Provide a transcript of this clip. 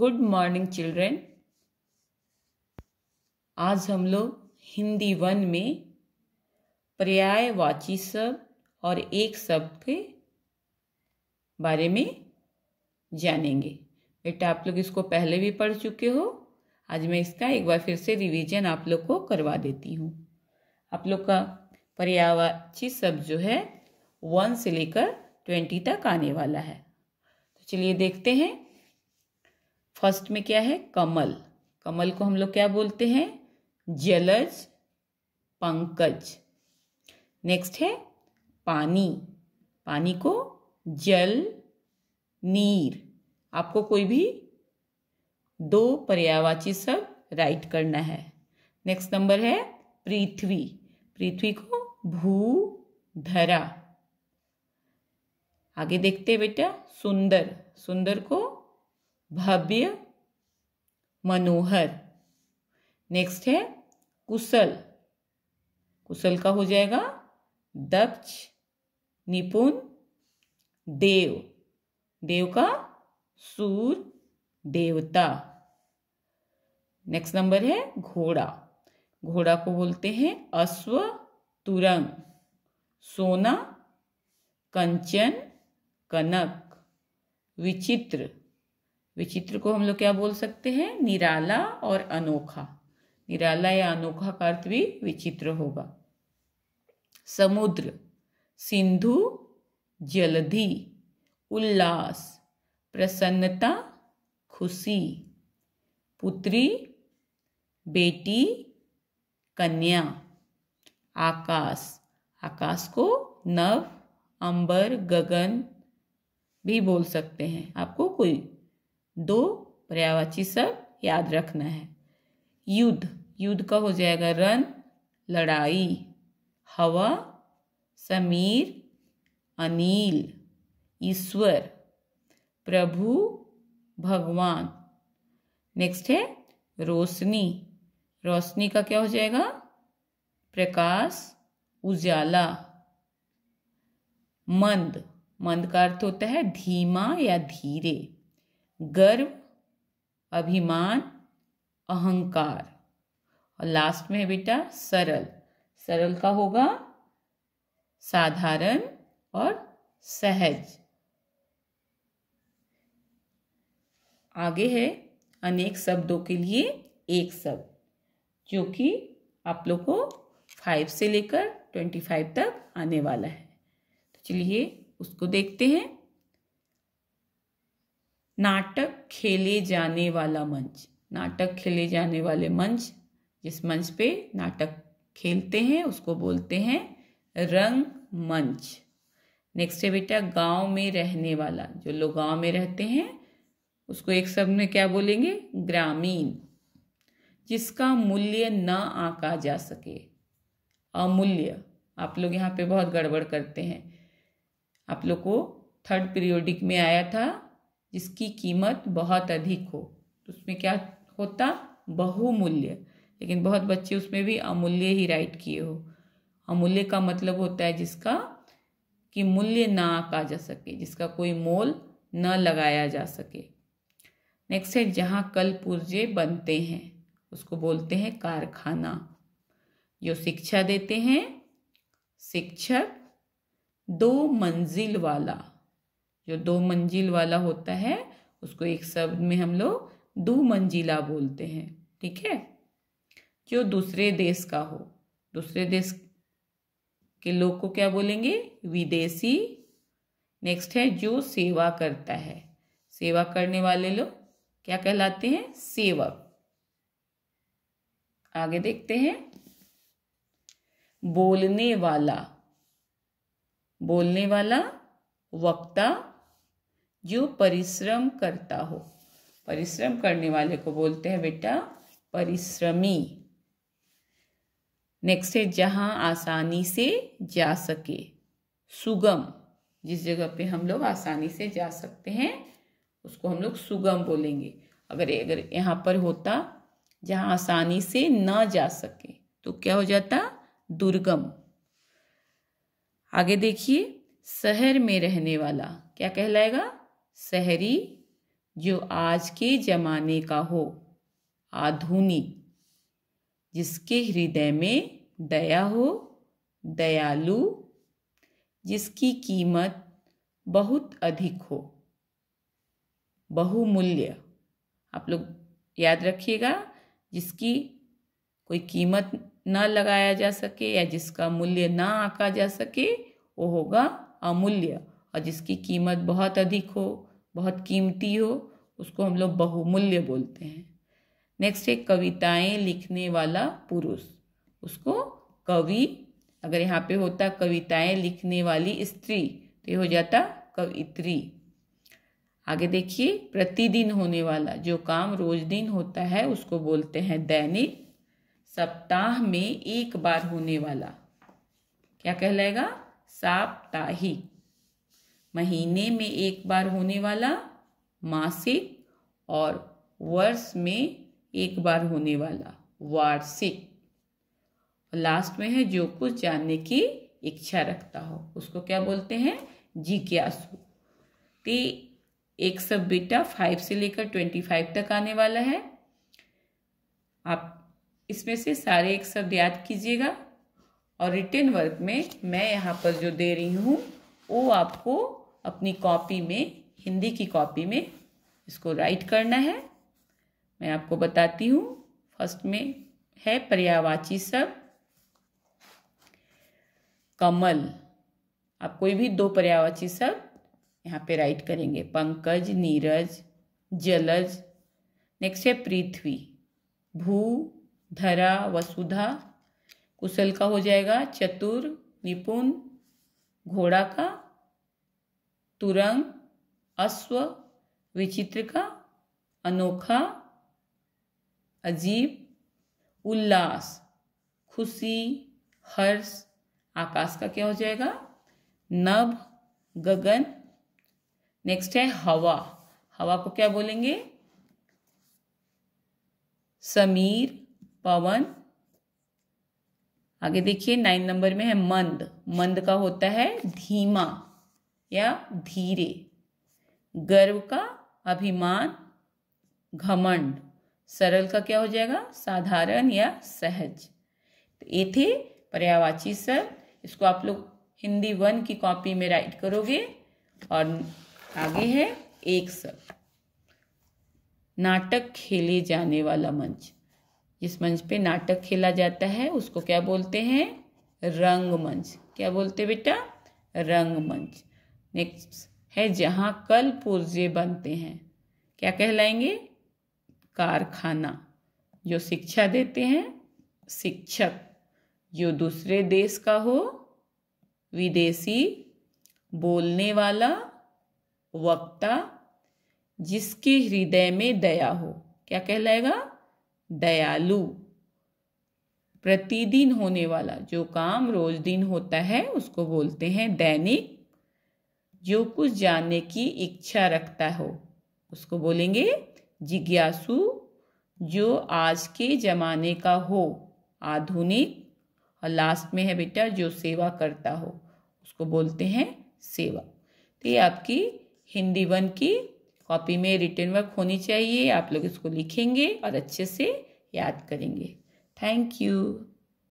good morning children आज हम लोग हिंदी वन में पर्याय वाची शब्द और एक शब्द के बारे में जानेंगे बेटा आप लोग इसको पहले भी पढ़ चुके हो आज मैं इसका एक बार फिर से रिवीजन आप लोग को करवा देती हूँ आप लोग का वाची शब्द जो है वन से लेकर ट्वेंटी तक आने वाला है तो चलिए देखते हैं फर्स्ट में क्या है कमल कमल को हम लोग क्या बोलते हैं जलज पंकज नेक्स्ट है पानी पानी को जल नीर आपको कोई भी दो पर्यावाची शब्द राइट करना है नेक्स्ट नंबर है पृथ्वी पृथ्वी को भू धरा आगे देखते बेटा सुंदर सुंदर को भव्य मनोहर नेक्स्ट है कुशल कुशल का हो जाएगा दक्ष निपुण देव देव का सूर देवता नेक्स्ट नंबर है घोड़ा घोड़ा को बोलते हैं अश्व तुरंग सोना कंचन कनक विचित्र विचित्र को हम लोग क्या बोल सकते हैं निराला और अनोखा निराला या अनोखा का अर्थ भी विचित्र होगा समुद्र सिंधु जलधि उल्लास प्रसन्नता खुशी पुत्री बेटी कन्या आकाश आकाश को नव अंबर गगन भी बोल सकते हैं आपको कोई दो पर्यावाची सब याद रखना है युद्ध युद्ध का हो जाएगा रन लड़ाई हवा समीर अनिल ईश्वर प्रभु भगवान नेक्स्ट है रोशनी रोशनी का क्या हो जाएगा प्रकाश उजाला मंद मंद का अर्थ होता है धीमा या धीरे गर्व अभिमान अहंकार और लास्ट में है बेटा सरल सरल का होगा साधारण और सहज आगे है अनेक शब्दों के लिए एक शब्द जो कि आप लोग को फाइव से लेकर ट्वेंटी फाइव तक आने वाला है तो चलिए उसको देखते हैं नाटक खेले जाने वाला मंच नाटक खेले जाने वाले मंच जिस मंच पे नाटक खेलते हैं उसको बोलते हैं रंग मंच नेक्स्ट है बेटा गांव में रहने वाला जो लोग गांव में रहते हैं उसको एक शब्द में क्या बोलेंगे ग्रामीण जिसका मूल्य न आका जा सके अमूल्य आप लोग यहाँ पे बहुत गड़बड़ करते हैं आप लोग को थर्ड पीरियोडिक में आया था जिसकी कीमत बहुत अधिक हो तो उसमें क्या होता बहुमूल्य लेकिन बहुत बच्चे उसमें भी अमूल्य ही राइट किए हो अमूल्य का मतलब होता है जिसका कि मूल्य ना आका जा सके जिसका कोई मोल न लगाया जा सके नेक्स्ट है जहाँ कल पुर्जे बनते हैं उसको बोलते हैं कारखाना जो शिक्षा देते हैं शिक्षक दो मंजिल वाला जो दो मंजिल वाला होता है उसको एक शब्द में हम लोग दो मंजिला बोलते हैं ठीक है जो दूसरे देश का हो दूसरे देश के लोग को क्या बोलेंगे विदेशी नेक्स्ट है जो सेवा करता है सेवा करने वाले लोग क्या कहलाते हैं सेवक आगे देखते हैं बोलने वाला बोलने वाला वक्ता जो परिश्रम करता हो परिश्रम करने वाले को बोलते हैं बेटा परिश्रमी नेक्स्ट है जहाँ आसानी से जा सके सुगम जिस जगह पे हम लोग आसानी से जा सकते हैं उसको हम लोग सुगम बोलेंगे अगर अगर यहाँ पर होता जहाँ आसानी से ना जा सके तो क्या हो जाता दुर्गम आगे देखिए शहर में रहने वाला क्या कहलाएगा शहरी जो आज के जमाने का हो आधुनिक जिसके हृदय में दया हो दयालु जिसकी कीमत बहुत अधिक हो बहुमूल्य आप लोग याद रखिएगा जिसकी कोई कीमत ना लगाया जा सके या जिसका मूल्य ना आका जा सके वो होगा अमूल्य और जिसकी कीमत बहुत अधिक हो बहुत कीमती हो उसको हम लोग बहुमूल्य बोलते हैं नेक्स्ट है कविताएं लिखने वाला पुरुष उसको कवि अगर यहाँ पे होता कविताएं लिखने वाली स्त्री तो ये हो जाता कवित्री आगे देखिए प्रतिदिन होने वाला जो काम रोज दिन होता है उसको बोलते हैं दैनिक सप्ताह में एक बार होने वाला क्या कहलाएगा साप्ताहिक महीने में एक बार होने वाला मासिक और वर्ष में एक बार होने वाला वार्षिक लास्ट में है जो कुछ जानने की इच्छा रखता हो उसको क्या बोलते हैं जिज्ञासु ते एक सब बेटा फाइव से लेकर ट्वेंटी फाइव तक आने वाला है आप इसमें से सारे एक शब्द याद कीजिएगा और रिटर्न वर्क में मैं यहाँ पर जो दे रही हूँ वो आपको अपनी कॉपी में हिंदी की कॉपी में इसको राइट करना है मैं आपको बताती हूँ फर्स्ट में है पर्यावाची शब्द कमल आप कोई भी दो पर्यावाची शब्द यहाँ पे राइट करेंगे पंकज नीरज जलज नेक्स्ट है पृथ्वी भू धरा वसुधा कुशल का हो जाएगा चतुर निपुण घोड़ा का तुरंग अश्व विचित्र का अनोखा अजीब उल्लास खुशी हर्ष आकाश का क्या हो जाएगा नभ गगन नेक्स्ट है हवा हवा को क्या बोलेंगे समीर पवन आगे देखिए नाइन नंबर में है मंद मंद का होता है धीमा या धीरे गर्व का अभिमान घमंड सरल का क्या हो जाएगा साधारण या सहज तो ये थे पर्यावाची सर इसको आप लोग हिंदी वन की कॉपी में राइट करोगे और आगे है एक सर नाटक खेले जाने वाला मंच जिस मंच पे नाटक खेला जाता है उसको क्या बोलते हैं रंगमंच क्या बोलते बेटा रंगमंच नेक्स्ट है जहाँ कल पुर्जे बनते हैं क्या कहलाएंगे कारखाना जो शिक्षा देते हैं शिक्षक जो दूसरे देश का हो विदेशी बोलने वाला वक्ता जिसके हृदय में दया हो क्या कहलाएगा दयालु प्रतिदिन होने वाला जो काम रोज दिन होता है उसको बोलते हैं दैनिक जो कुछ जानने की इच्छा रखता हो उसको बोलेंगे जिज्ञासु जो आज के ज़माने का हो आधुनिक और लास्ट में है बेटा जो सेवा करता हो उसको बोलते हैं सेवा तो ये आपकी हिंदी वन की कॉपी में रिटर्न वर्क होनी चाहिए आप लोग इसको लिखेंगे और अच्छे से याद करेंगे थैंक यू